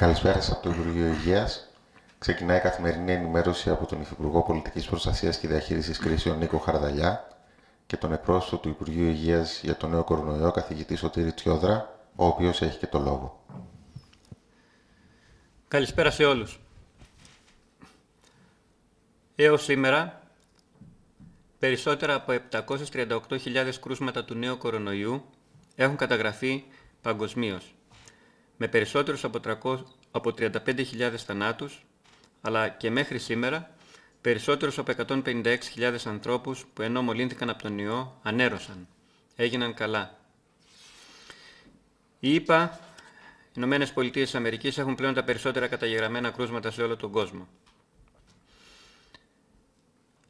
Καλησπέρα σας από το Υπουργείο Υγείας. Ξεκινάει η καθημερινή ενημέρωση από τον Υφυπουργό Πολιτικής Προστασίας και Διαχείρισης Κρίσεων Νίκο Χαρδαλιά και τον εκπρόσωπο του Υπουργείου Υγείας για τον νέο κορονοϊό, καθηγητή Σωτήρη Τσιόδρα, ο οποίος έχει και το λόγο. Καλησπέρα σε όλους. Έως σήμερα, περισσότερα από 738.000 κρούσματα του νέου κορονοϊού έχουν καταγραφεί παγκοσμίως με περισσότερους από, 35.000 θανάτους, αλλά και μέχρι σήμερα περισσότερους από 156.000 ανθρώπους που ενώ μολύνθηκαν από τον ιό ανέρωσαν, έγιναν καλά. Οι ΗΠΑ, οι Ηνωμένες Πολιτείες Αμερικής έχουν πλέον τα περισσότερα καταγεγραμμένα κρούσματα σε όλο τον κόσμο.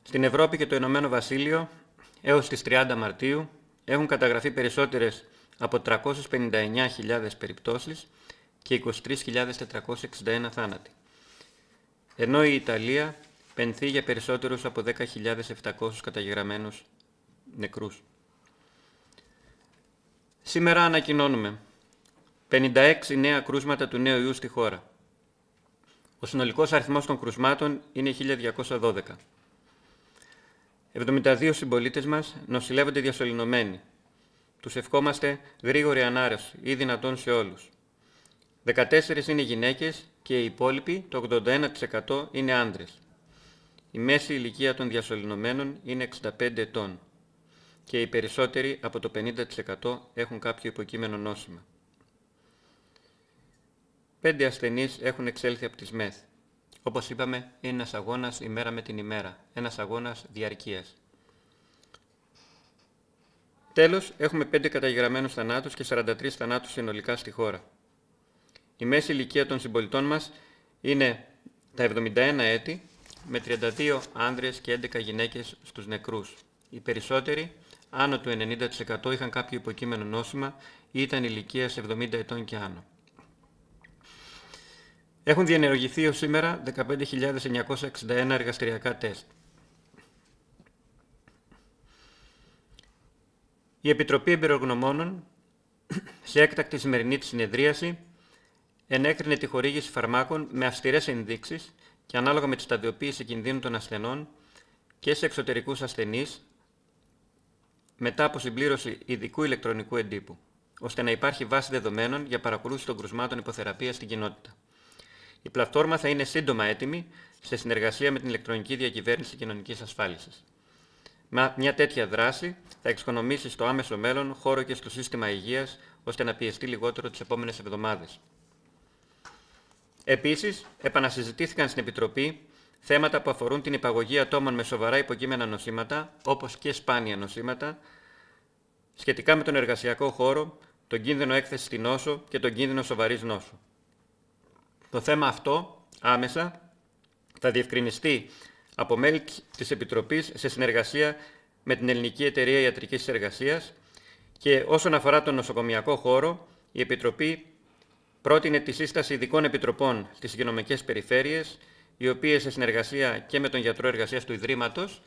Στην Ευρώπη και το Ηνωμένο Βασίλειο, έως τις 30 Μαρτίου, έχουν καταγραφεί περισσότερες από 359.000 περιπτώσεις και 23.461 θάνατοι. Ενώ η Ιταλία πενθεί για περισσότερους από 10.700 καταγεγραμμένους νεκρούς. Σήμερα ανακοινώνουμε 56 νέα κρούσματα του νέου ιού στη χώρα. Ο συνολικός αριθμός των κρουσμάτων είναι 1.212. 72 συμπολίτες μας νοσηλεύονται διασωληνωμένοι. Τους ευχόμαστε γρήγορη ανάρρωση ή δυνατόν σε όλους. 14 είναι γυναίκες και οι υπόλοιποι, το 81% είναι άνδρες. Η μέση ηλικία των διασωληνωμένων είναι 65 ετών και οι περισσότεροι από το 50% έχουν κάποιο υποκείμενο νόσημα. Πέντε ασθενείς έχουν εξέλθει από τις ΜΕΘ. Όπως είπαμε, είναι ένας αγώνας ημέρα με την ημέρα, ένας αγώνας διαρκείας. Τέλος, έχουμε 5 καταγεγραμμένους θανάτους και 43 θανάτους συνολικά στη χώρα. Η μέση ηλικία των συμπολιτών μας είναι τα 71 έτη, με 32 άνδρες και 11 γυναίκες στους νεκρούς. Οι περισσότεροι, άνω του 90% είχαν κάποιο υποκείμενο νόσημα ή ήταν ηλικία 70 ετών και άνω. Έχουν διενεργηθεί ως σήμερα 15.961 εργαστηριακά τεστ. Η Επιτροπή Εμπειρογνωμόνων σε έκτακτη σημερινή της συνεδρίαση ενέκρινε τη χορήγηση φαρμάκων με αυστηρές ενδείξεις και ανάλογα με τη σταδιοποίηση κινδύνου των ασθενών και σε εξωτερικούς ασθενείς μετά από συμπλήρωση ειδικού ηλεκτρονικού εντύπου, ώστε να υπάρχει βάση δεδομένων για παρακολούθηση των κρουσμάτων υποθεραπείας στην κοινότητα. Η πλατφόρμα θα είναι σύντομα έτοιμη σε συνεργασία με την ηλεκτρονική διακυβέρνηση κοινωνικής ασφάλισης. Μια τέτοια δράση θα εξοικονομήσει στο άμεσο μέλλον χώρο και στο σύστημα υγείας, ώστε να πιεστεί λιγότερο τις επόμενες εβδομάδες. Επίσης, επανασυζητήθηκαν στην Επιτροπή θέματα που αφορούν την υπαγωγή ατόμων με σοβαρά υποκείμενα νοσήματα, όπως και σπάνια νοσήματα, σχετικά με τον εργασιακό χώρο, τον κίνδυνο έκθεσης στην νόσο και τον κίνδυνο σοβαρής νόσου. Το θέμα αυτό άμεσα θα διευκρινιστεί από μέλη της Επιτροπής σε συνεργασία με την Ελληνική Εταιρεία Ιατρικής Εργασίας και όσον αφορά τον νοσοκομιακό χώρο, η Επιτροπή πρότεινε τη σύσταση ειδικών επιτροπών στις υγειονομικές περιφέρειες, οι οποίες σε συνεργασία και με τον γιατρό εργασίας του Ιδρύματος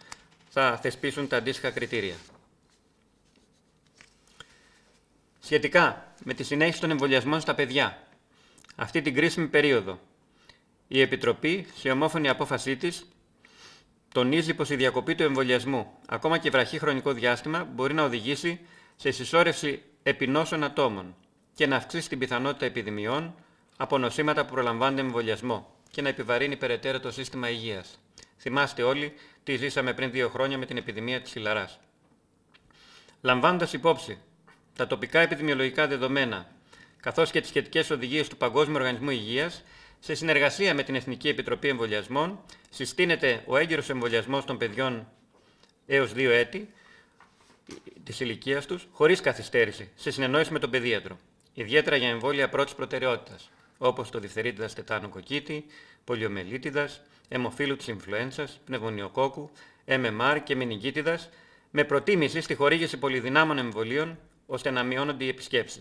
θα θεσπίσουν τα αντίστοιχα κριτήρια. Σχετικά με τη συνέχιση των εμβολιασμών στα παιδιά, αυτή την κρίσιμη περίοδο, η Επιτροπή, σε ομόφωνη απόφασή της, τονίζει πως η διακοπή του εμβολιασμού, ακόμα και βραχή χρονικό διάστημα, μπορεί να οδηγήσει σε συσσόρευση επινόσων ατόμων, και να αυξήσει την πιθανότητα επιδημιών από νοσήματα που προλαμβάνονται με εμβολιασμό και να επιβαρύνει περαιτέρω το σύστημα υγείας. Θυμάστε όλοι τι ζήσαμε πριν δύο χρόνια με την επιδημία της χυλαρά. Λαμβάνοντας υπόψη τα τοπικά επιδημιολογικά δεδομένα καθώς και τις σχετικές οδηγίες του Παγκόσμιου Οργανισμού Υγείας, σε συνεργασία με την Εθνική Επιτροπή Εμβολιασμών, συστήνεται ο έγκυρος εμβολιασμός των παιδιών έως δύο έτη της ηλικίας τους, χωρίς καθυστέρηση, σε συνεννόηση με τον παιδίατρο ιδιαίτερα για εμβόλια πρώτης προτεραιότητας, όπως το διφθερίτιδα τετάνου κοκκίτη, πολιομελίτιδας, αιμοφύλου της influenza, πνευμονιοκόκου, MMR και μηνυγκίτιδα, με προτίμηση στη χορήγηση πολυδυνάμων εμβολίων ώστε να μειώνονται οι επισκέψεις.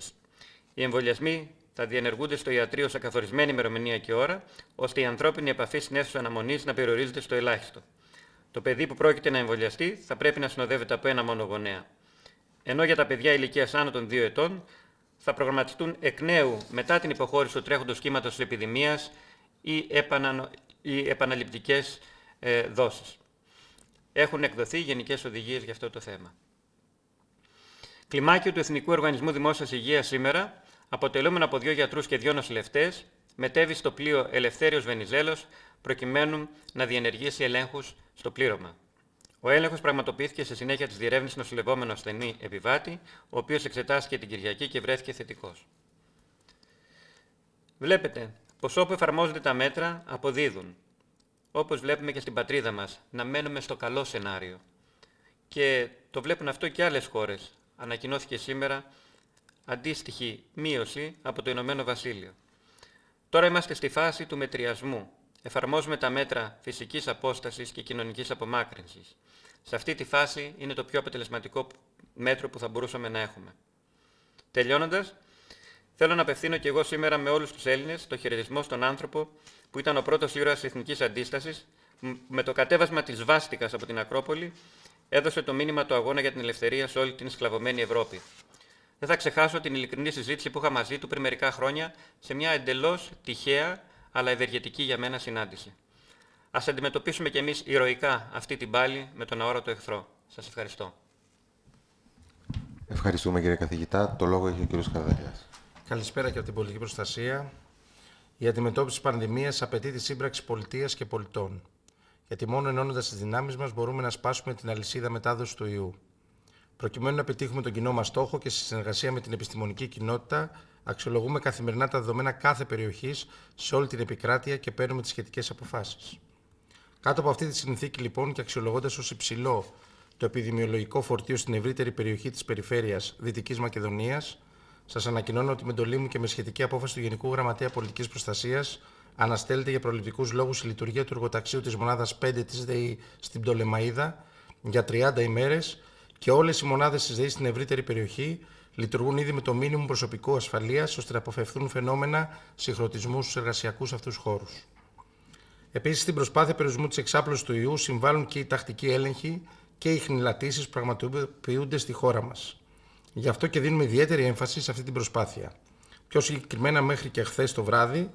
Οι εμβολιασμοί θα διενεργούνται στο ιατρείο σε καθορισμένη ημερομηνία και ώρα, ώστε η ανθρώπινη επαφή στην αίθουσα αναμονής να περιορίζεται στο ελάχιστο. Το παιδί που πρόκειται να εμβολιαστεί θα πρέπει να συνοδεύεται από ένα μόνο γονέα. Ενώ για τα παιδιά ηλικίας άνω των 2 ετών θα προγραμματιστούν εκ νέου μετά την υποχώρηση του τρέχοντος κύματος της επιδημίας ή, επανα, ή επαναληπτικές ε, δόσεις. Έχουν εκδοθεί γενικές οδηγίες για αυτό το θέμα. Κλιμάκιο του Εθνικού Οργανισμού Δημόσιας Υγείας σήμερα, αποτελούμενο από δύο γιατρούς και δύο νοσηλευτές, μετέβη στο πλοίο Ελευθέριος Βενιζέλος, προκειμένου να διενεργήσει ελέγχους στο πλήρωμα. Ο έλεγχος πραγματοποιήθηκε σε συνέχεια της διερεύνησης νοσηλευόμενου ασθενή επιβάτη, ο οποίος εξετάστηκε την Κυριακή και βρέθηκε θετικός. Βλέπετε πως όπου εφαρμόζονται τα μέτρα, αποδίδουν. Όπως βλέπουμε και στην πατρίδα μας, να μένουμε στο καλό σενάριο. Και το βλέπουν αυτό και άλλες χώρες. Ανακοινώθηκε σήμερα αντίστοιχη μείωση από το Ηνωμένο Βασίλειο. Τώρα είμαστε στη φάση του μετριασμού. Εφαρμόζουμε τα μέτρα φυσικής απόστασης και κοινωνικής απομάκρυνσης. Σε αυτή τη φάση είναι το πιο αποτελεσματικό μέτρο που θα μπορούσαμε να έχουμε. Τελειώνοντας, θέλω να απευθύνω και εγώ σήμερα με όλους τους Έλληνες το χαιρετισμό στον άνθρωπο που ήταν ο πρώτος ήρωας εθνικής αντίστασης, με το κατέβασμα της Βάστηκα από την Ακρόπολη έδωσε το μήνυμα του αγώνα για την ελευθερία σε όλη την σκλαβωμένη Ευρώπη. Δεν θα ξεχάσω την ειλικρινή συζήτηση που είχα μαζί του πριν μερικά χρόνια σε μια εντελώς τυχαία αλλά ευεργετική για μένα συνάντηση. Ας αντιμετωπίσουμε κι εμείς ηρωικά αυτή την πάλη με τον αόρατο εχθρό. Σας ευχαριστώ. Ευχαριστούμε κύριε καθηγητά. Το λόγο έχει ο κύριος Καρδαλιάς. Καλησπέρα και από την πολιτική προστασία. Η αντιμετώπιση της πανδημίας απαιτεί τη σύμπραξη πολιτείας και πολιτών. Γιατί μόνο ενώνοντας τις δυνάμεις μας μπορούμε να σπάσουμε την αλυσίδα μετάδοσης του ιού. Προκειμένου να πετύχουμε τον κοινό μας στόχο και στη συνεργασία με την επιστημονική κοινότητα, αξιολογούμε καθημερινά τα δεδομένα κάθε περιοχής σε όλη την επικράτεια και παίρνουμε τις σχετικές αποφάσεις. Κάτω από αυτή τη συνθήκη, λοιπόν, και αξιολογώντας ως υψηλό το επιδημιολογικό φορτίο στην ευρύτερη περιοχή της περιφέρειας Δυτικής Μακεδονίας, σας ανακοινώνω ότι με εντολή μου και με σχετική απόφαση του Γενικού Γραμματέα Πολιτικής Προστασίας αναστέλλεται για προληπτικούς λόγους η λειτουργία του εργοταξίου της μονάδας 5 της ΔΕΗ στην Πτολεμαίδα για 30 ημέρες και όλες οι μονάδες της ΔΕΗ στην ευρύτερη περιοχή λειτουργούν ήδη με το μήνυμο προσωπικού ασφαλείας ώστε να αποφευθούν φαινόμενα συγχρονισμούς στους εργασιακούς αυτούς χώρους. Επίσης, στην προσπάθεια περιορισμού της εξάπλωσης του ιού συμβάλλουν και οι τακτικοί έλεγχοι και οι χνηλατήσεις που πραγματοποιούνται στη χώρα μας. Γι' αυτό και δίνουμε ιδιαίτερη έμφαση σε αυτή την προσπάθεια. Πιο συγκεκριμένα, μέχρι και χθες το βράδυ,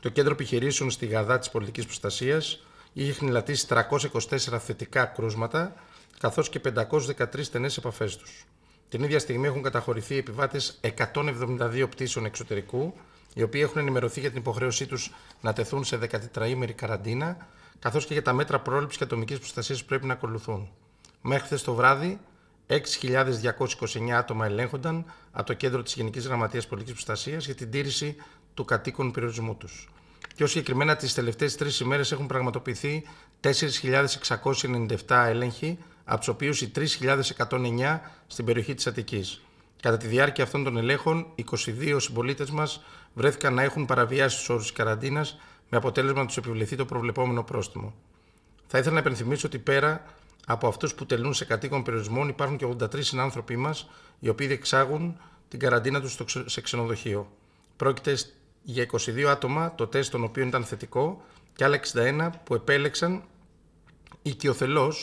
το κέντρο επιχειρήσεων στη Γαδά της Πολιτικής Προστασίας είχε χνηλατήσει 324 θετικά κρούσματα, καθώς και 513 στενές επαφές τους. Την ίδια στιγμή έχουν καταχωρηθεί επιβάτες 172 πτήσεων εξωτερικού, οι οποίοι έχουν ενημερωθεί για την υποχρέωσή τους να τεθούν σε 14ήμερη καραντίνα, καθώς και για τα μέτρα πρόληψης και ατομικής προστασίας που πρέπει να ακολουθούν. Μέχρι χθες το βράδυ, 6.229 άτομα ελέγχονταν από το κέντρο της Γενικής Γραμματείας Πολιτικής Προστασίας για την τήρηση του κατοίκων περιορισμού τους. Πιο συγκεκριμένα, τις τελευταίες τρεις ημέρες έχουν πραγματοποιηθεί 4.697 έλεγχοι, από τους οποίους οι 3.109 στην περιοχή της Αττικής. Κατά τη διάρκεια αυτών των ελέγχων, 22 συμπολίτες μας βρέθηκαν να έχουν παραβιάσει τους όρους της καραντίνας με αποτέλεσμα να τους επιβληθεί το προβλεπόμενο πρόστιμο. Θα ήθελα να επενθυμίσω ότι πέρα από αυτούς που τελούν σε κατοίκον περιορισμών υπάρχουν και 83 συνάνθρωποι μας οι οποίοι διεξάγουν την καραντίνα τους σε ξενοδοχείο. Πρόκειται για 22 άτομα το τεστ των οποίων ήταν θετικό και άλλα 61 που επέλεξαν οικειοθελώς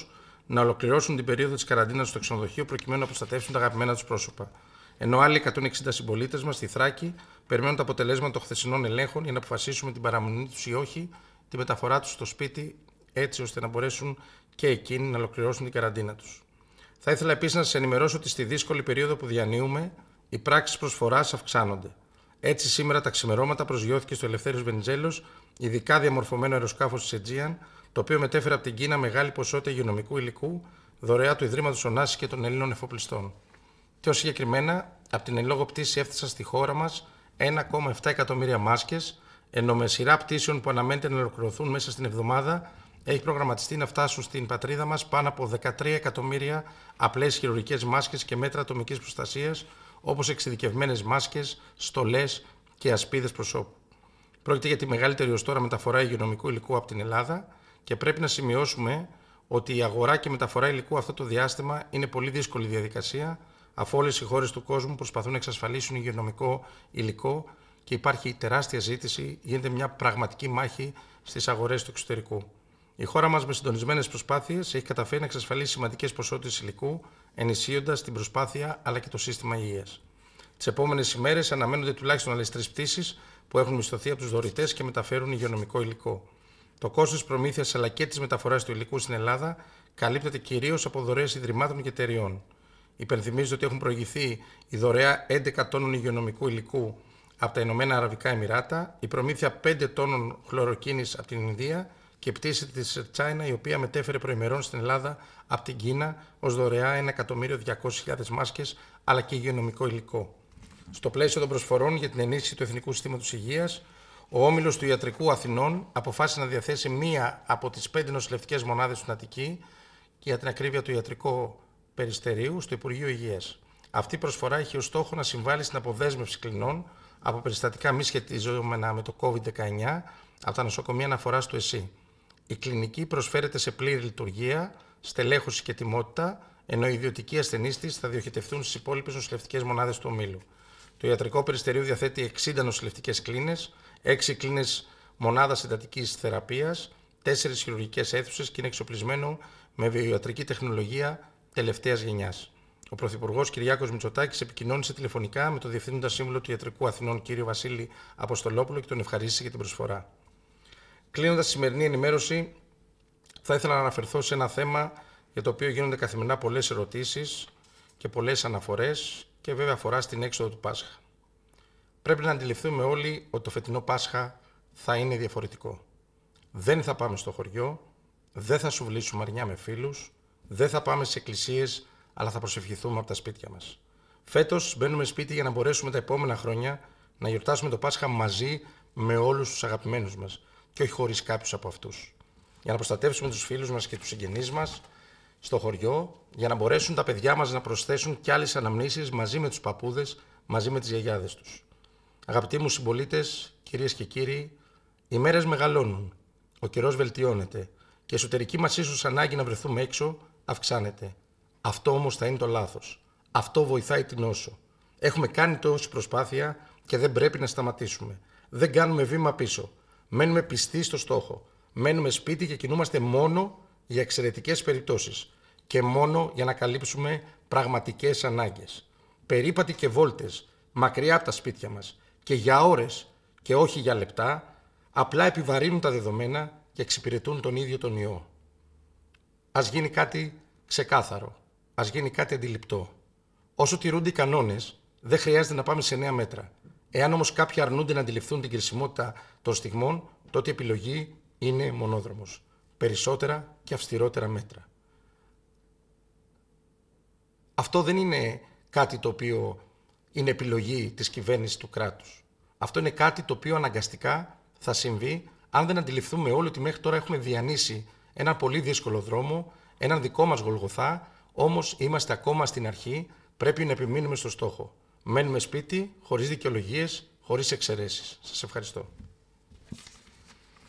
να ολοκληρώσουν την περίοδο της καραντίνας στο ξενοδοχείο προκειμένου να προστατεύσουν τα αγαπημένα τους πρόσωπα ενώ άλλοι 160 συμπολίτες μας στη Θράκη περιμένουν τα αποτελέσματα των χθεσινών ελέγχων για να αποφασίσουμε την παραμονή τους ή όχι, τη μεταφορά τους στο σπίτι, έτσι ώστε να μπορέσουν και εκείνοι να ολοκληρώσουν την καραντίνα τους. Θα ήθελα επίσης να σας ενημερώσω ότι στη δύσκολη περίοδο που διανύουμε, οι πράξεις προσφοράς αυξάνονται. Έτσι, σήμερα τα ξημερώματα προσγειώθηκε στο Ελευθέρω Βενιζέλος ειδικά διαμορφωμένο αεροσκάφος της Αιτζίαν, το οποίο μετέφερε από την Κίνα μεγάλη ποσότητα υγειονομικού υλικού δωρεά του Ιδρύματος Ονάσης και των Ελλήνων Εφοπλιστών. Πιο συγκεκριμένα, από την ελόγω πτήση έφτασαν στη χώρα μας 1,7 εκατομμύρια μάσκες, ενώ με σειρά πτήσεων που αναμένεται να ολοκληρωθούν μέσα στην εβδομάδα έχει προγραμματιστεί να φτάσουν στην πατρίδα μας πάνω από 13 εκατομμύρια απλές χειρουργικές μάσκες και μέτρα ατομικής προστασίας, όπως εξειδικευμένες μάσκες, στολές και ασπίδες προσώπου. Πρόκειται για τη μεγαλύτερη ως τώρα μεταφορά υγειονομικού υλικού από την Ελλάδα και πρέπει να σημειώσουμε ότι η αγορά και μεταφορά υλικού αυτό το διάστημα είναι πολύ δύσκολη διαδικασία αφού όλες οι χώρες του κόσμου προσπαθούν να εξασφαλίσουν υγειονομικό υλικό και υπάρχει τεράστια ζήτηση, γίνεται μια πραγματική μάχη στις αγορές του εξωτερικού. Η χώρα μας με συντονισμένες προσπάθειες έχει καταφέρει να εξασφαλίσει σημαντικές ποσότητες υλικού, ενισχύοντας την προσπάθεια αλλά και το σύστημα υγείας. Τις επόμενες ημέρες αναμένονται τουλάχιστον άλλες τρεις πτήσεις που έχουν μισθωθεί από τους δωρητές και μεταφέρουν υγειονομικό υλικό. Το κόστος της προμήθειας αλλά και της μεταφοράς του υλικού στην Ελλάδα καλύπτεται κυρίως από δωρεές ιδρυμάτων και εταιριών. Υπενθυμίζω ότι έχουν προηγηθεί η δωρεά 11 τόνων υγειονομικού υλικού από τα Ηνωμένα Αραβικά Εμμυράτα, η προμήθεια 5 τόνων χλωροκίνης από την Ινδία και η πτήση της China, η οποία μετέφερε προημερών στην Ελλάδα από την Κίνα ως δωρεά 1.200.000 μάσκες αλλά και υγειονομικό υλικό. Στο πλαίσιο των προσφορών για την ενίσχυση του Εθνικού Συστήματος Υγείας, ο Όμιλος του Ιατρικού Αθηνών αποφάσισε να διαθέσει μία από τις πέντε νοσηλευτικές μονάδες του Αττική και για την ακρίβεια το Ιατρικό Περιστερίου στο Υπουργείο Υγείας. Αυτή η προσφορά έχει ως στόχο να συμβάλλει στην αποδέσμευση κλινών από περιστατικά μη σχετιζόμενα με το COVID-19 από τα νοσοκομεία αναφοράς του ΕΣΥ. Η κλινική προσφέρεται σε πλήρη λειτουργία, στελέχωση και τιμότητα, ενώ οι ιδιωτικοί ασθενείς της θα διοχετευτούν στις υπόλοιπες νοσηλευτικές μονάδες του ομίλου. Το ιατρικό περιστερίου διαθέτει 60 νοσηλευτικές κλίνες, 6 κλίνες μονάδας εντατικής θεραπείας, 4 χειρουργικές αίθουσες και είναι εξοπλισμένο με βιοιατρική τεχνολογία τελευταίας γενιάς. Ο Πρωθυπουργός Κυριάκος Μητσοτάκης επικοινώνησε τηλεφωνικά με τον Διευθύνοντα Σύμβουλο του Ιατρικού Αθηνών, κύριο Βασίλη Αποστολόπουλο, και τον ευχαρίστησε για την προσφορά. Κλείνοντας τη σημερινή ενημέρωση, θα ήθελα να αναφερθώ σε ένα θέμα για το οποίο γίνονται καθημερινά πολλές ερωτήσεις και πολλές αναφορές και βέβαια αφορά στην έξοδο του Πάσχα. Πρέπει να αντιληφθούμε όλοι ότι το φετινό Πάσχα θα είναι διαφορετικό. Δεν θα πάμε στο χωριό, δεν θα σουβλήσουμε αρνιά με φίλους. Δεν θα πάμε στι εκκλησίες, αλλά θα προσευχηθούμε από τα σπίτια μας. Φέτος μπαίνουμε σπίτι για να μπορέσουμε τα επόμενα χρόνια να γιορτάσουμε το Πάσχα μαζί με όλους τους αγαπημένους μας και όχι χωρίς κάποιους από αυτούς. Για να προστατεύσουμε τους φίλους μας και τους συγγενείς μας στο χωριό, για να μπορέσουν τα παιδιά μας να προσθέσουν κι άλλες αναμνήσεις μαζί με τους παππούδες, μαζί με τις γιαγιάδες τους. Αγαπητοί μου συμπολίτες, κυρίες και κύριοι, οι μέρες μεγαλώνουν, ο καιρός βελτιώνεται και η εσωτερική μας ίσως ανάγκη να βρεθούμε έξω αυξάνεται. Αυτό όμως θα είναι το λάθος. Αυτό βοηθάει την όσο. Έχουμε κάνει τόση προσπάθεια και δεν πρέπει να σταματήσουμε. Δεν κάνουμε βήμα πίσω. Μένουμε πιστοί στο στόχο. Μένουμε σπίτι και κινούμαστε μόνο για εξαιρετικές περιπτώσεις. και μόνο για να καλύψουμε πραγματικές ανάγκες. Περίπατοι και βόλτες, μακριά από τα σπίτια μας, και για ώρες και όχι για λεπτά, απλά επιβαρύνουν τα δεδομένα και εξυπηρετούν τον ίδιο τον ιό. Ας γίνει κάτι ξεκάθαρο. Ας γίνει κάτι αντιληπτό. Όσο τηρούνται οι κανόνες, δεν χρειάζεται να πάμε σε νέα μέτρα. Εάν όμως κάποιοι αρνούνται να αντιληφθούν την κρισιμότητα των στιγμών, τότε η επιλογή είναι μονόδρομος. Περισσότερα και αυστηρότερα μέτρα. Αυτό δεν είναι κάτι το οποίο είναι επιλογή της κυβέρνησης του κράτους. Αυτό είναι κάτι το οποίο αναγκαστικά θα συμβεί αν δεν αντιληφθούμε όλοι ότι μέχρι τώρα έχουμε διανύσει ένα πολύ δύσκολο δρόμο έναν δικό μας Γολγοθά, όμως είμαστε ακόμα στην αρχή, πρέπει να επιμείνουμε στο στόχο. Μένουμε σπίτι, χωρίς δικαιολογίες, χωρίς εξαιρέσεις. Σας ευχαριστώ.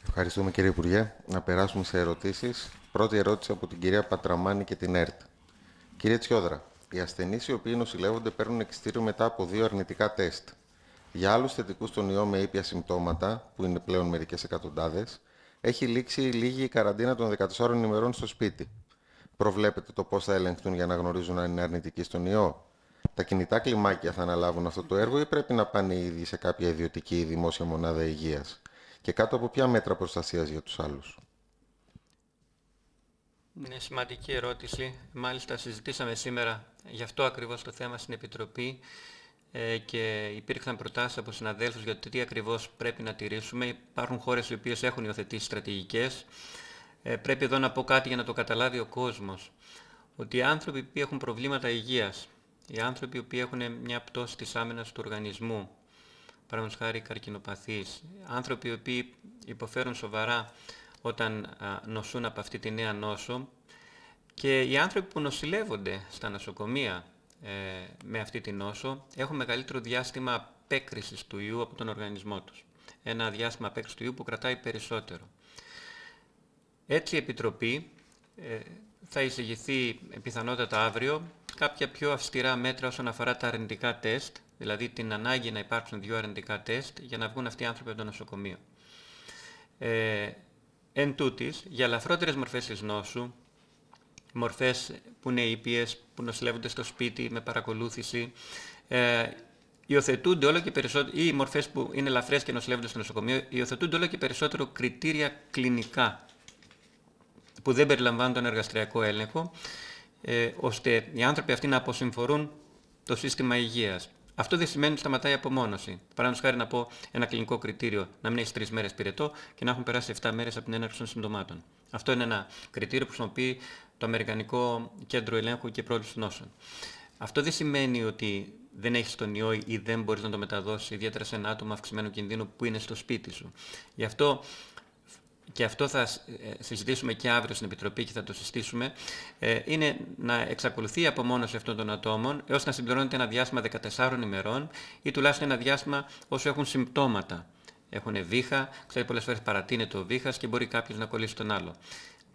Ευχαριστούμε κύριε Υπουργέ. Να περάσουμε σε ερωτήσεις. Πρώτη ερώτηση από την κυρία Πατραμάνη και την ΕΡΤ. Κύριε Τσιόδρα, οι ασθενείς οι οποίοι νοσηλεύονται παίρνουν εξτήριο μετά από δύο αρνητικά τεστ. Για άλλους θετικούς των ιό με ήπια συμπτώματα, που είναι πλέον μερικές εκατοντάδες, έχει λήξει λίγη η καραντίνα των 14 ημερών στο σπίτι. Προβλέπετε το πώς θα ελεγχθούν για να γνωρίζουν αν είναι αρνητικοί στον ιό. Τα κινητά κλιμάκια θα αναλάβουν αυτό το έργο ή πρέπει να πάνε ήδη σε κάποια ιδιωτική ή δημόσια μονάδα υγείας. Και κάτω από ποια μέτρα προστασίας για τους άλλους. Είναι σημαντική ερώτηση. Μάλιστα συζητήσαμε σήμερα γι' αυτό ακριβώς το θέμα στην Επιτροπή ε, και υπήρξαν προτάσεις από συναδέλφους για το τι ακριβώς πρέπει να τηρήσουμε. Υπάρχουν χώρες οι οποίες έχουν υιοθετήσει στρατηγικές. Ε, πρέπει εδώ να πω κάτι για να το καταλάβει ο κόσμος. Ότι οι άνθρωποι που έχουν προβλήματα υγείας, οι άνθρωποι που έχουν μια πτώση της άμενας του οργανισμού, παραδείγματος χάρη καρκινοπαθείς, άνθρωποι οποίοι υποφέρουν σοβαρά όταν νοσούν από αυτή τη νέα νόσο και οι άνθρωποι που νοσηλεύονται στα νοσοκομεία ε, με αυτή τη νόσο έχουν μεγαλύτερο διάστημα απέκρισης του ιού από τον οργανισμό τους. Ένα διάστημα απέκρισης του ιού που κρατάει περισσότερο. Έτσι η Επιτροπή ε, θα εισηγηθεί πιθανότατα αύριο κάποια πιο αυστηρά μέτρα όσον αφορά τα αρνητικά τεστ, δηλαδή την ανάγκη να υπάρξουν δύο αρνητικά τεστ για να βγουν αυτοί οι άνθρωποι από το νοσοκομείο. Ε, εν τούτης, για ελαφρότερες μορφές της νόσου, μορφές που είναι ήπιες, που νοσηλεύονται στο σπίτι με παρακολούθηση, ε, υιοθετούνται όλο και περισσότερο, ή μορφές που είναι ελαφρές και νοσηλεύονται στο νοσοκομείο, υιοθετούνται όλο και περισσότερο κριτήρια κλινικά που δεν περιλαμβάνουν τον εργαστριακό έλεγχο, ε, ώστε οι άνθρωποι αυτοί να αποσυμφορούν το σύστημα υγείας. Αυτό δεν σημαίνει ότι σταματάει η απομόνωση. Παράδειγμα, χάρη να πω ένα κλινικό κριτήριο να μην έχεις τρεις μέρες πυρετό και να έχουν περάσει 7 μέρες από την έναρξη των συμπτωμάτων. Αυτό είναι ένα κριτήριο που χρησιμοποιεί το Αμερικανικό Κέντρο Ελέγχου και Πρόληψης Νόσων. Αυτό δεν σημαίνει ότι δεν έχεις τον ιό ή δεν μπορείς να το μεταδώσεις, ιδιαίτερα σε ένα άτομο αυξημένου κινδύνου που είναι στο σπίτι σου. Γι' αυτό και αυτό θα ε, συζητήσουμε και αύριο στην Επιτροπή και θα το συστήσουμε, ε, είναι να εξακολουθεί η απομόνωση αυτών των ατόμων έως να συμπληρώνεται ένα διάστημα 14 ημερών ή τουλάχιστον ένα διάστημα όσο έχουν συμπτώματα. Έχουν βήχα, ξέρει πολλές φορές παρατείνεται ο βήχας και μπορεί κάποιος να κολλήσει τον άλλο.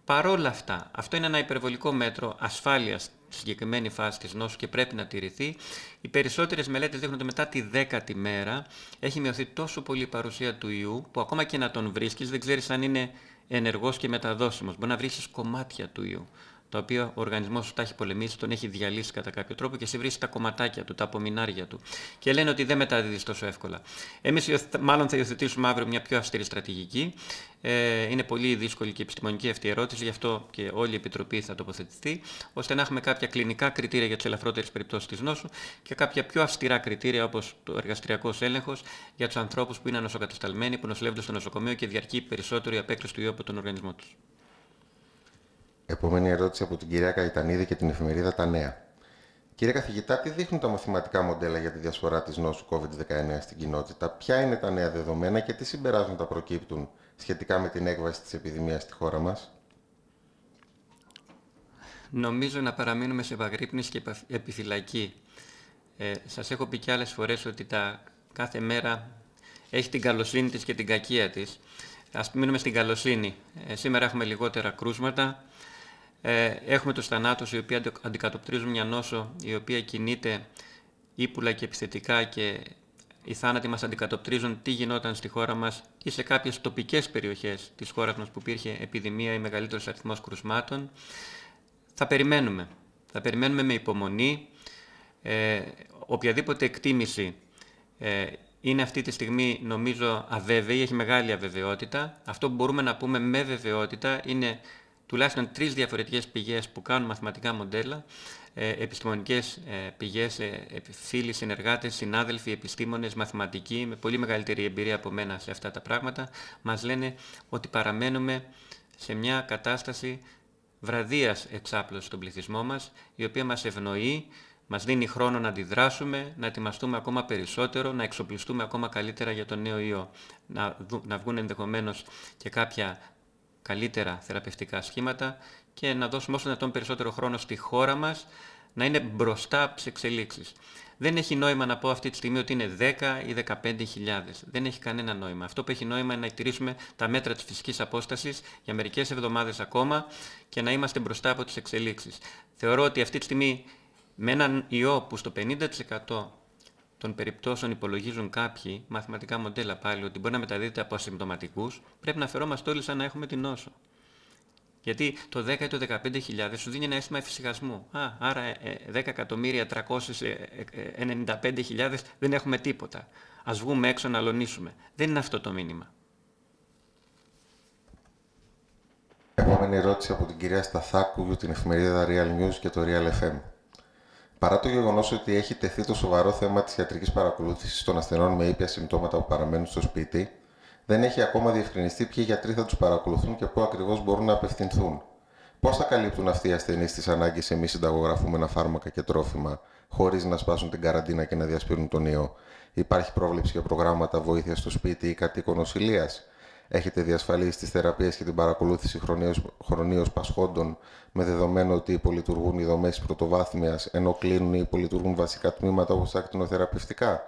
Παρόλα αυτά, αυτό είναι ένα υπερβολικό μέτρο ασφάλειας συγκεκριμένη φάση της νόσου και πρέπει να τηρηθεί. Οι περισσότερες μελέτες δείχνουν ότι μετά τη δέκατη μέρα έχει μειωθεί τόσο πολύ η παρουσία του ιού που ακόμα και να τον βρίσκεις δεν ξέρεις αν είναι ενεργός και μεταδόσιμος. Μπορεί να βρίσκεις κομμάτια του ιού τα οποία ο οργανισμός σου τα έχει πολεμήσει, τον έχει διαλύσει κατά κάποιο τρόπο και εσύ βρίσκει τα κομματάκια του, τα απομεινάρια του. Και λένε ότι δεν μεταδίδεις τόσο εύκολα. Εμείς μάλλον θα υιοθετήσουμε αύριο μια πιο αυστηρή στρατηγική. Ε, είναι πολύ δύσκολη και επιστημονική αυτή η ερώτηση, γι' αυτό και όλη η Επιτροπή θα τοποθετηθεί, ώστε να έχουμε κάποια κλινικά κριτήρια για τις ελαφρότερες περιπτώσεις της νόσου και κάποια πιο αυστηρά κριτήρια όπως το εργαστριακό έλεγχος για τους ανθρώπους που είναι ανοσοκατασταλμένοι, που νοσηλεύονται στο νοσοκομείο και διαρκεί περισσότερο η του ιού από τον οργανισμό τους. Επόμενη ερώτηση από την κυρία Καϊτανίδη και την εφημερίδα Τα Νέα. Κύριε καθηγητά, τι δείχνουν τα μαθηματικά μοντέλα για τη διασπορά της νόσου COVID-19 στην κοινότητα, ποια είναι τα νέα δεδομένα και τι συμπεράσματα προκύπτουν σχετικά με την έκβαση της επιδημίας στη χώρα μας. Νομίζω να παραμείνουμε σε επαγρύπνηση και επιφυλακή. Ε, σας έχω πει και άλλες φορές ότι τα κάθε μέρα έχει την καλοσύνη της και την κακία της. Ας μείνουμε στην καλοσύνη. Ε, σήμερα έχουμε λιγότερα κρούσματα, ε, έχουμε τους θανάτους οι οποίοι αντικατοπτρίζουν μια νόσο η οποία κινείται ύπουλα και επιθετικά και οι θάνατοι μας αντικατοπτρίζουν τι γινόταν στη χώρα μας ή σε κάποιες τοπικές περιοχές της χώρας μας που υπήρχε επιδημία ή μεγαλύτερος αριθμός κρουσμάτων. Θα περιμένουμε. Θα περιμένουμε με υπομονή. Ε, οποιαδήποτε εκτίμηση ε, είναι αυτή τη στιγμή νομίζω αβέβαιη, έχει μεγάλη αβεβαιότητα. Αυτό που μπορούμε να πούμε με βεβαιότητα είναι τουλάχιστον τρεις διαφορετικές πηγές που κάνουν μαθηματικά μοντέλα, ε, επιστημονικές ε, πηγές, ε, φίλοι, συνεργάτες, συνάδελφοι, επιστήμονες, μαθηματικοί, με πολύ μεγαλύτερη εμπειρία από μένα σε αυτά τα πράγματα, μας λένε ότι παραμένουμε σε μια κατάσταση βραδίας εξάπλωσης στον πληθυσμό μας, η οποία μας ευνοεί, μας δίνει χρόνο να αντιδράσουμε, να ετοιμαστούμε ακόμα περισσότερο, να εξοπλιστούμε ακόμα καλύτερα για τον νέο ιό, να, να βγουν ενδεχομένως και κάποια καλύτερα θεραπευτικά σχήματα και να δώσουμε όσο δυνατόν περισσότερο χρόνο στη χώρα μας να είναι μπροστά από τις εξελίξεις. Δεν έχει νόημα να πω αυτή τη στιγμή ότι είναι 10 ή 15.000. Δεν έχει κανένα νόημα. Αυτό που έχει νόημα είναι να τηρήσουμε τα μέτρα της φυσικής απόστασης για μερικές εβδομάδες ακόμα και να είμαστε μπροστά από τις εξελίξεις. Θεωρώ ότι αυτή τη στιγμή με έναν ιό που στο 50% των περιπτώσεων υπολογίζουν κάποιοι μαθηματικά μοντέλα πάλι ότι μπορεί να μεταδίδεται από ασυμπτωματικούς, πρέπει να φερόμαστε όλοι σαν να έχουμε την νόσο. Γιατί το 10 ή το 15.000, σου δίνει ένα αίσθημα εφησυχασμού. Α, άρα 10.395.000 ε, ε, δεν έχουμε τίποτα. Ας βγούμε έξω να αλωνίσουμε. Δεν είναι αυτό το μήνυμα. Επόμενη ερώτηση από την κυρία Σταθάκου για την εφημερίδα Real News και το Real FM. Παρά το γεγονός ότι έχει τεθεί το σοβαρό θέμα της ιατρικής παρακολούθησης των ασθενών με ήπια συμπτώματα που παραμένουν στο σπίτι, δεν έχει ακόμα διευκρινιστεί ποιοι γιατροί θα τους παρακολουθούν και πού ακριβώς μπορούν να απευθυνθούν. Πώς θα καλύπτουν αυτοί οι ασθενείς τις ανάγκες σε μη συνταγογραφούμενα φάρμακα και τρόφιμα, χωρίς να σπάσουν την καραντίνα και να διασπείρουν τον ιό. Υπάρχει πρόβλεψη για προγράμματα βοήθειας στο σπίτι ή κατοίκων νοσηλείας έχετε διασφαλίσει τις θεραπείες και την παρακολούθηση χρονίως, πασχόντων με δεδομένο ότι υπολειτουργούν οι δομές της πρωτοβάθμιας ενώ κλείνουν ή υπολειτουργούν βασικά τμήματα όπως τα ακτινοθεραπευτικά.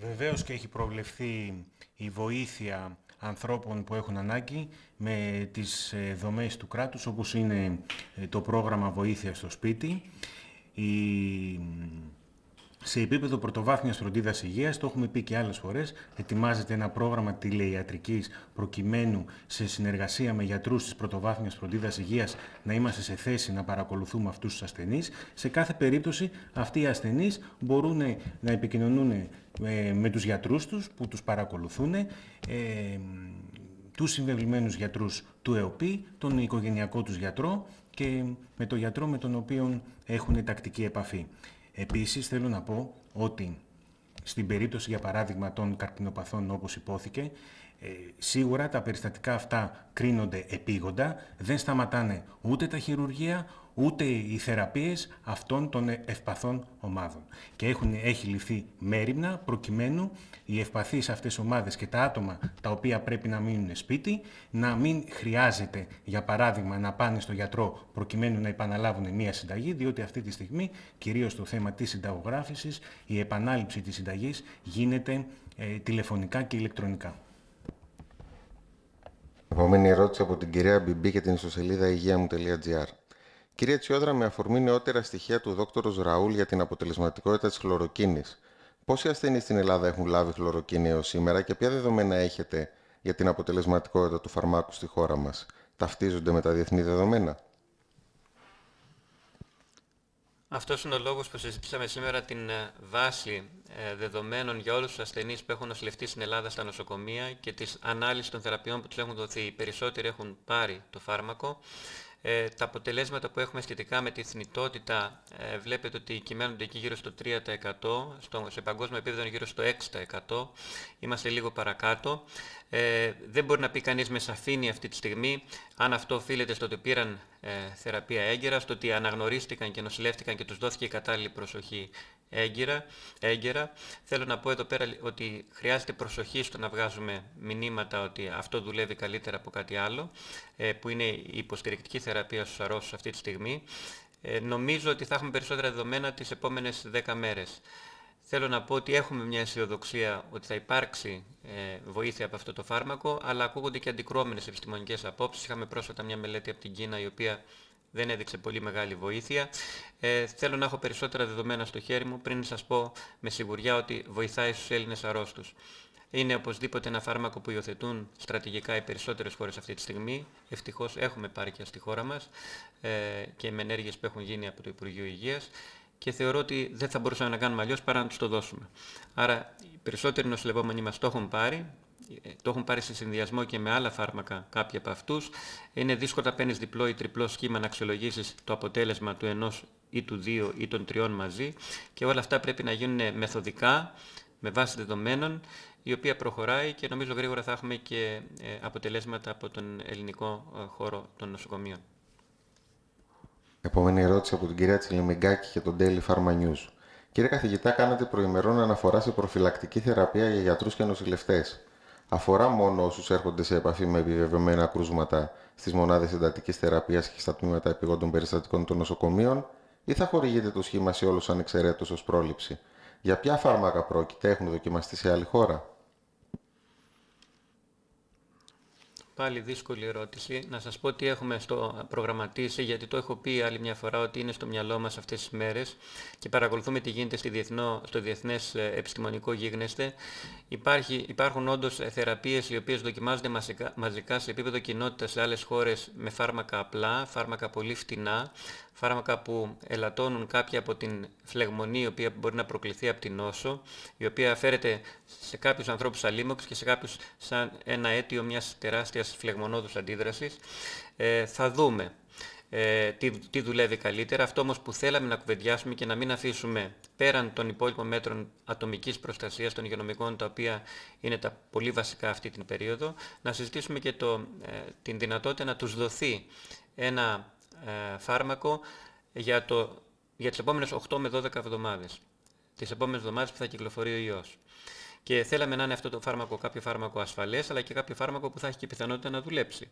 Βεβαίως και έχει προβλεφθεί η βοήθεια ανθρώπων που έχουν ανάγκη με τις ε, δομές του κράτους όπως είναι ε, το πρόγραμμα βοήθεια στο σπίτι, η σε επίπεδο πρωτοβάθμιας Φροντίδας Υγείας, το έχουμε πει και άλλες φορές, ετοιμάζεται ένα πρόγραμμα τηλεϊατρικής προκειμένου σε συνεργασία με γιατρούς της πρωτοβάθμιας Φροντίδας Υγείας να είμαστε σε θέση να παρακολουθούμε αυτούς τους ασθενείς. Σε κάθε περίπτωση αυτοί οι ασθενείς μπορούν να επικοινωνούν ε, με ε, τους γιατρούς τους που τους παρακολουθούν, τους συμβεβλημένους γιατρούς του ΕΟΠΗ, τον οικογενειακό τους γιατρό και με τον γιατρό με τον οποίο έχουν τακτική επαφή. Επίσης θέλω να πω ότι στην περίπτωση για παράδειγμα των καρκινοπαθών όπως υπόθηκε ε, σίγουρα τα περιστατικά αυτά κρίνονται επίγοντα, δεν σταματάνε ούτε τα χειρουργεία, ούτε οι θεραπείες αυτών των ευπαθών ομάδων. Και έχουν, έχει ληφθεί μέρημνα προκειμένου οι ευπαθείς αυτές ομάδες και τα άτομα τα οποία πρέπει να μείνουν σπίτι να μην χρειάζεται για παράδειγμα να πάνε στο γιατρό προκειμένου να επαναλάβουν μια συνταγή διότι αυτή τη στιγμή κυρίως το θέμα της συνταγογράφησης η επανάληψη της συνταγής γίνεται ε, τηλεφωνικά και ηλεκτρονικά. Επόμενη ερώτηση από την κυρία Μπιμπή και την ιστοσελίδα υγεία μου.gr. Κυρία Τσιόδρα, με αφορμή νεότερα στοιχεία του δόκτωρος Ραούλ για την αποτελεσματικότητα της χλωροκίνης, πόσοι ασθενείς στην Ελλάδα έχουν λάβει χλωροκίνη έως σήμερα και ποια δεδομένα έχετε για την αποτελεσματικότητα του φαρμάκου στη χώρα μας, ταυτίζονται με τα διεθνή δεδομένα. Αυτός είναι ο λόγος που συζητήσαμε σήμερα την ε, βάση ε, δεδομένων για όλους τους ασθενείς που έχουν νοσηλευτεί στην Ελλάδα στα νοσοκομεία και τις ανάλυση των θεραπείων που τους έχουν δοθεί. Οι περισσότεροι έχουν πάρει το φάρμακο ε, τα αποτελέσματα που έχουμε σχετικά με τη θνητότητα ε, βλέπετε ότι κυμαίνονται εκεί γύρω στο 3%, στο, σε παγκόσμιο επίπεδο είναι γύρω στο 6%. Είμαστε λίγο παρακάτω. Ε, δεν μπορεί να πει κανείς με σαφήνεια αυτή τη στιγμή αν αυτό οφείλεται στο ότι πήραν ε, θεραπεία έγκαιρα, στο ότι αναγνωρίστηκαν και νοσηλεύτηκαν και τους δόθηκε η κατάλληλη προσοχή έγκυρα, έγκαιρα. Θέλω να πω εδώ πέρα ότι χρειάζεται προσοχή στο να βγάζουμε μηνύματα ότι αυτό δουλεύει καλύτερα από κάτι άλλο, ε, που είναι η υποστηρικτική θεραπεία στους αρρώσους αυτή τη στιγμή. Ε, νομίζω ότι θα έχουμε περισσότερα δεδομένα τις επόμενες 10 μέρες. Θέλω να πω ότι έχουμε μια αισιοδοξία ότι θα υπάρξει ε, βοήθεια από αυτό το φάρμακο, αλλά ακούγονται και αντικρώμενες επιστημονικές απόψεις. Είχαμε πρόσφατα μια μελέτη από την Κίνα η οποία δεν έδειξε πολύ μεγάλη βοήθεια. Ε, θέλω να έχω περισσότερα δεδομένα στο χέρι μου πριν σας πω με σιγουριά ότι βοηθάει στους Έλληνες αρρώστους. Είναι οπωσδήποτε ένα φάρμακο που υιοθετούν στρατηγικά οι περισσότερες χώρες αυτή τη στιγμή. Ευτυχώς έχουμε πάρκια στη χώρα μας ε, και με ενέργειες που έχουν γίνει από το Υπουργείο Υγείας και θεωρώ ότι δεν θα μπορούσαμε να κάνουμε αλλιώς παρά να τους το δώσουμε. Άρα οι περισσότεροι νοσηλευόμενοι μας το έχουν πάρει, το έχουν πάρει σε συνδυασμό και με άλλα φάρμακα κάποιοι από αυτούς. Είναι δύσκολο να παίρνεις διπλό ή τριπλό σχήμα να αξιολογήσεις το αποτέλεσμα του ενός ή του δύο ή των τριών μαζί και όλα αυτά πρέπει να γίνουν μεθοδικά, με βάση δεδομένων, η οποία προχωράει και νομίζω γρήγορα θα έχουμε και ε, αποτελέσματα από τον ελληνικό ε, χώρο των νοσοκομείων. Επόμενη ερώτηση από την κυρία Τσιλιμιγκάκη και τον Daily Pharma News. Κύριε καθηγητά, κάνατε προημερών αναφορά σε προφυλακτική θεραπεία για γιατρούς και νοσηλευτές αφορά μόνο όσους έρχονται σε επαφή με επιβεβαιωμένα κρούσματα στις μονάδες εντατικής θεραπείας και στα τμήματα επιγόντων περιστατικών των νοσοκομείων, ή θα χορηγείται το σχήμα σε όλους ανεξαιρέτως ως πρόληψη. Για ποια φάρμακα πρόκειται, έχουν δοκιμαστεί σε άλλη χώρα. Πάλι δύσκολη ερώτηση. Να σας πω τι έχουμε στο προγραμματίσει, γιατί το έχω πει άλλη μια φορά ότι είναι στο μυαλό μας αυτές τις μέρες και παρακολουθούμε τι γίνεται στη στο Διεθνές ε, Επιστημονικό Γίγνεσθε. Υπάρχει, υπάρχουν όντως ε, θεραπείες οι οποίες δοκιμάζονται μαζικά, σε επίπεδο κοινότητας σε άλλες χώρες με φάρμακα απλά, φάρμακα πολύ φτηνά, φάρμακα που ελαττώνουν κάποια από την φλεγμονή η οποία μπορεί να προκληθεί από την νόσο, η οποία φέρεται σε κάποιους ανθρώπους αλίμωξης και σε κάποιους σαν ένα αίτιο μιας τεράστιας φλεγμονόδους αντίδρασης. Ε, θα δούμε ε, τι, τι δουλεύει καλύτερα. Αυτό όμως που θέλαμε να κουβεντιάσουμε και να μην αφήσουμε πέραν των υπόλοιπων μέτρων ατομικής προστασίας των υγειονομικών, τα οποία είναι τα πολύ βασικά αυτή την περίοδο, να συζητήσουμε και το, ε, την δυνατότητα να τους δοθεί ένα ε, φάρμακο για, το, για τις επόμενες 8 με 12 εβδομάδες. Τις επόμενες εβδομάδες που θα κυκλοφορεί ο ιός. Και θέλαμε να είναι αυτό το φάρμακο κάποιο φάρμακο ασφαλές, αλλά και κάποιο φάρμακο που θα έχει και πιθανότητα να δουλέψει.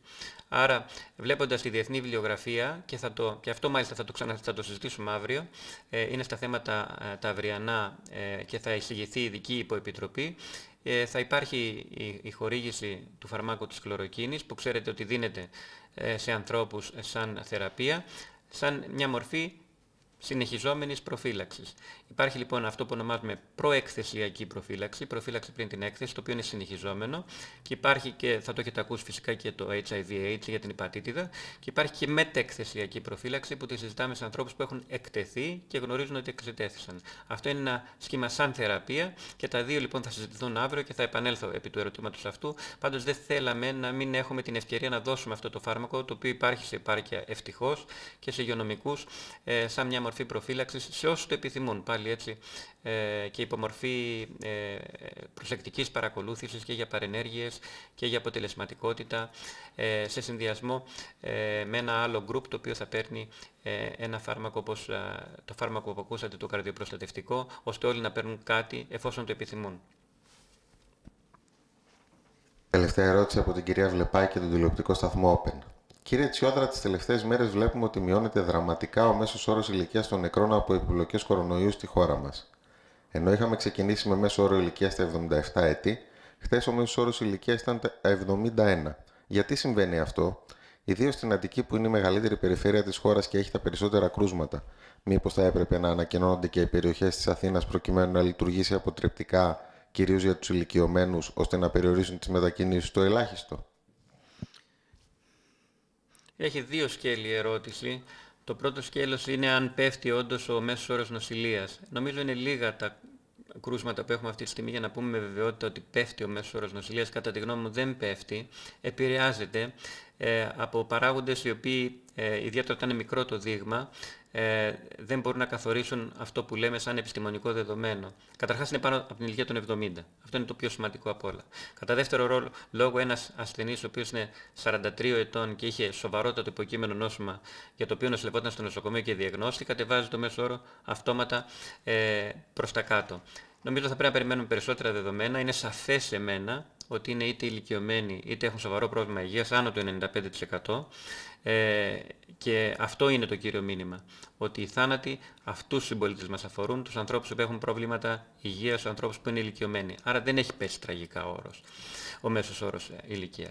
Άρα, βλέποντας τη διεθνή βιβλιογραφία, και, θα το, αυτό μάλιστα θα το, ξανα, συζητήσουμε αύριο, ε, είναι στα θέματα ε, τα αυριανά ε, και θα εισηγηθεί η ειδική υποεπιτροπή, ε, θα υπάρχει η, χορήγηση του φαρμάκου της κλωροκίνης, που ξέρετε ότι δίνεται ε, σε ανθρώπους ε, σαν θεραπεία, σαν μια μορφή συνεχιζόμενης προφύλαξης. Υπάρχει λοιπόν αυτό που ονομάζουμε προεκθεσιακή προφύλαξη, προφύλαξη πριν την έκθεση, το οποίο είναι συνεχιζόμενο και υπάρχει και, θα το έχετε ακούσει φυσικά και το HIV-AIDS για την υπατήτηδα και υπάρχει και μετεκθεσιακή προφύλαξη που τη συζητάμε σε ανθρώπους που έχουν εκτεθεί και γνωρίζουν ότι εξετέθησαν. Αυτό είναι ένα σχήμα σαν θεραπεία και τα δύο λοιπόν θα συζητηθούν αύριο και θα επανέλθω επί του ερωτήματος αυτού. Πάντως δεν θέλαμε να μην έχουμε την ευκαιρία να δώσουμε αυτό το φάρμακο το οποίο υπάρχει σε επάρκεια ευτυχώς και σε υγειονομικούς ε, σαν μια μορφή προφύλαξης σε όσους το επιθυμούν πάλι έτσι, ε, και υπομορφή ε, προσεκτικής παρακολούθησης και για παρενέργειες και για αποτελεσματικότητα ε, σε συνδυασμό με ένα άλλο γκρουπ το οποίο θα παίρνει ένα φάρμακο όπως το φάρμακο που ακούσατε το καρδιοπροστατευτικό ώστε όλοι να παίρνουν κάτι εφόσον το επιθυμούν. Τελευταία ερώτηση από την κυρία Βλεπάκη, τον τηλεοπτικό σταθμό Open. Κύριε Τσιόδρα, τις τελευταίες μέρες βλέπουμε ότι μειώνεται δραματικά ο μέσος όρος ηλικίας των νεκρών από επιπλοκές κορονοϊού στη χώρα μας. Ενώ είχαμε ξεκινήσει με μέσο όρο ηλικίας στα 77 έτη, χθες ο μέσος όρος ηλικίας ήταν τα 71. Γιατί συμβαίνει αυτό, ιδίως στην Αττική που είναι η μεγαλύτερη περιφέρεια της χώρας και έχει τα περισσότερα κρούσματα. Μήπως θα έπρεπε να ανακοινώνονται και οι περιοχές της Αθήνας προκειμένου να λειτουργήσει αποτρεπτικά, κυρίως για τους ηλικιωμένους, ώστε να περιορίσουν τις μετακινήσεις στο ελάχιστο. Έχει δύο σκέλη η ερώτηση. Το πρώτο σκέλος είναι αν πέφτει όντως ο μέσος όρος νοσηλείας. Νομίζω είναι λίγα τα κρούσματα που έχουμε αυτή τη στιγμή για να πούμε με βεβαιότητα ότι πέφτει ο μέσος όρος νοσηλείας. Κατά τη γνώμη μου δεν πέφτει. Επηρεάζεται ε, από παράγοντες οι οποίοι, ε, ιδιαίτερα όταν είναι μικρό το δείγμα, ε, δεν μπορούν να καθορίσουν αυτό που λέμε σαν επιστημονικό δεδομένο. Καταρχάς είναι πάνω από την ηλικία των 70. Αυτό είναι το πιο σημαντικό από όλα. Κατά δεύτερο ρόλο λόγω ένας ασθενής ο οποίος είναι 43 ετών και είχε σοβαρότατο υποκείμενο νόσημα για το οποίο νοσηλευόταν στο νοσοκομείο και διαγνώστηκε κατεβάζει το μέσο όρο αυτόματα ε, προς τα κάτω. Νομίζω θα πρέπει να περιμένουμε περισσότερα δεδομένα. Είναι σαφές σε μένα ότι είναι είτε ηλικιωμένοι είτε έχουν σοβαρό πρόβλημα υγείας άνω του 95% ε, και αυτό είναι το κύριο μήνυμα. Ότι οι θάνατοι αυτούς τους συμπολίτες μας αφορούν, τους ανθρώπους που έχουν προβλήματα υγείας, τους ανθρώπους που είναι ηλικιωμένοι. Άρα δεν έχει πέσει τραγικά όρος, ο μέσος όρος ηλικίας.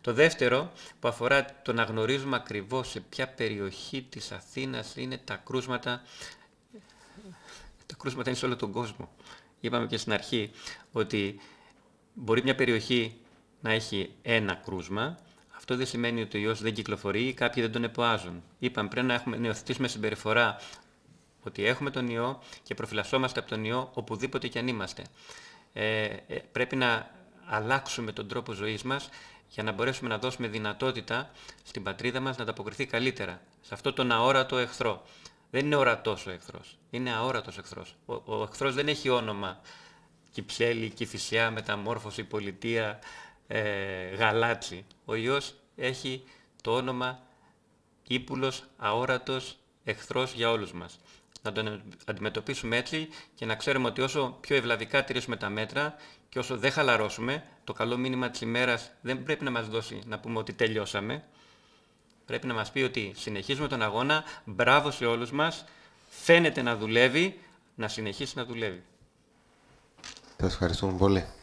Το δεύτερο που αφορά το να γνωρίζουμε ακριβώς σε ποια περιοχή της Αθήνας είναι τα κρούσματα. Τα κρούσματα είναι σε όλο τον κόσμο είπαμε και στην αρχή ότι μπορεί μια περιοχή να έχει ένα κρούσμα, αυτό δεν σημαίνει ότι ο ιός δεν κυκλοφορεί ή κάποιοι δεν τον εποάζουν. Είπαμε πρέπει να έχουμε, νεοθετήσουμε συμπεριφορά ότι έχουμε τον ιό και προφυλασσόμαστε από τον ιό οπουδήποτε και αν είμαστε. Ε, ε, πρέπει να αλλάξουμε τον τρόπο ζωής μας για να μπορέσουμε να δώσουμε δυνατότητα στην πατρίδα μας να ανταποκριθεί καλύτερα σε αυτό τον αόρατο εχθρό δεν είναι ορατός ο εχθρός. Είναι αόρατος εχθρός. Ο, ο εχθρός δεν έχει όνομα. Κυψέλη, κυφυσιά, Μεταμόρφωση, Πολιτεία, ε, Γαλάτσι. Ο ιός έχει το όνομα ύπουλος, αόρατος, εχθρός για όλους μας. Να τον αντιμετωπίσουμε έτσι και να ξέρουμε ότι όσο πιο ευλαβικά τηρήσουμε τα μέτρα και όσο δεν χαλαρώσουμε, το καλό μήνυμα της ημέρας δεν πρέπει να μας δώσει να πούμε ότι τελειώσαμε, πρέπει να μας πει ότι συνεχίζουμε τον αγώνα, μπράβο σε όλους μας, φαίνεται να δουλεύει, να συνεχίσει να δουλεύει. Σας ευχαριστούμε πολύ.